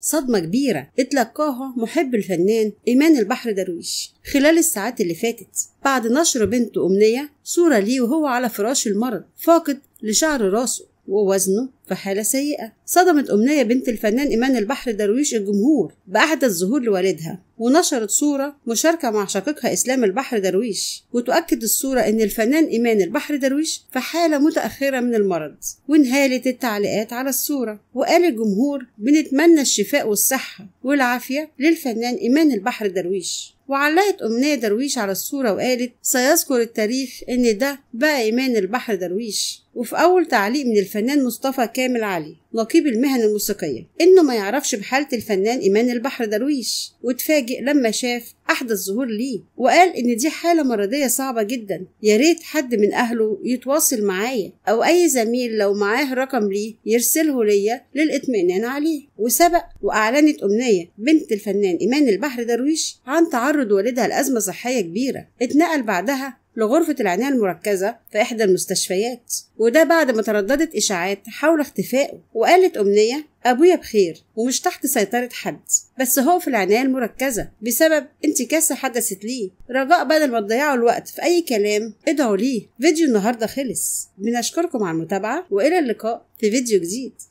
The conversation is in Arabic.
صدمة كبيرة اتلقاها محب الفنان إيمان البحر درويش خلال الساعات اللي فاتت بعد نشر بنته أمنية صورة ليه وهو على فراش المرض فاقد لشعر راسه ووزنه في حالة سيئة صدمت أمنية بنت الفنان إيمان البحر درويش الجمهور بأحدث ظهور لوالدها ونشرت صورة مشاركة مع شقيقها إسلام البحر درويش وتؤكد الصورة إن الفنان إيمان البحر درويش في حالة متأخرة من المرض وانهالت التعليقات على الصورة وقال الجمهور بنتمنى الشفاء والصحة والعافية للفنان إيمان البحر درويش وعلقت أمنية درويش على الصورة وقالت سيذكر التاريخ إن ده بقى إيمان البحر درويش وفي أول تعليق من الفنان مصطفى كامل علي نقيب المهن الموسيقية إنه ما يعرفش بحالة الفنان إيمان البحر درويش واتفاجئ لما شاف أحد الظهور ليه وقال إن دي حالة مرضية صعبة جدا يا ريت حد من أهله يتواصل معايا أو أي زميل لو معاه رقم ليه يرسله ليا للإطمئنان عليه وسبق وأعلنت أمنية بنت الفنان إيمان البحر درويش عن تعرض والدها لأزمة صحية كبيرة اتنقل بعدها لغرفة العناية المركزة في إحدى المستشفيات وده بعد ما ترددت إشاعات حول اختفائه وقالت أمنية أبويا بخير ومش تحت سيطرة حد بس هو في العناية المركزة بسبب انتكاسة حدثت ليه رجاء بدل ما تضيعوا الوقت في أي كلام ادعوا ليه فيديو النهاردة خلص بنشكركم على المتابعة وإلى اللقاء في فيديو جديد